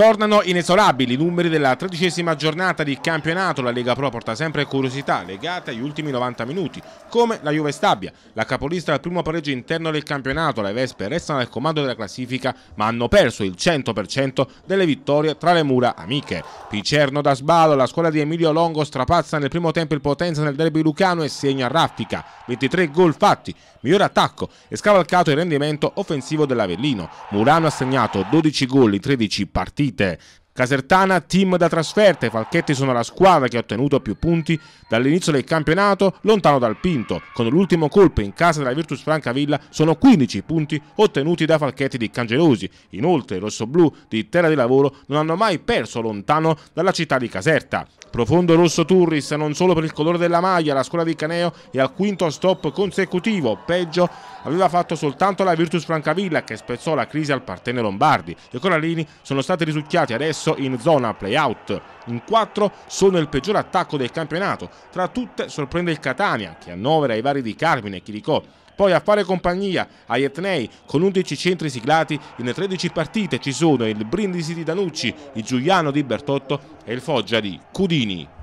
Tornano inesorabili i numeri della tredicesima giornata di campionato. La Lega Pro porta sempre curiosità legate agli ultimi 90 minuti, come la Juve Stabia. La capolista al primo pareggio interno del campionato, le Vespe restano al comando della classifica, ma hanno perso il 100% delle vittorie tra le mura amiche. Picerno da sbalo, la squadra di Emilio Longo strapazza nel primo tempo il potenza nel derby lucano e segna raffica. 23 gol fatti, miglior attacco e scavalcato il rendimento offensivo dell'Avellino. Murano ha segnato 12 gol in 13 partite. 对。Casertana, team da trasferta, i Falchetti sono la squadra che ha ottenuto più punti dall'inizio del campionato lontano dal Pinto. Con l'ultimo colpo in casa della Virtus Francavilla sono 15 punti ottenuti da Falchetti di Cangelosi. Inoltre i rossoblù di Terra di Lavoro non hanno mai perso lontano dalla città di Caserta. Profondo rosso Turris non solo per il colore della maglia, la scuola di Caneo è al quinto stop consecutivo, peggio aveva fatto soltanto la Virtus Francavilla che spezzò la crisi al Partene Lombardi. I Corallini sono stati risucchiati adesso messo in zona playout. In quattro sono il peggior attacco del campionato. Tra tutte sorprende il Catania, che annovera i vari di Carmine e Chiricò. Poi a fare compagnia agli Etnei con 11 centri siglati in 13 partite ci sono il Brindisi di Danucci, il Giuliano di Bertotto e il Foggia di Cudini.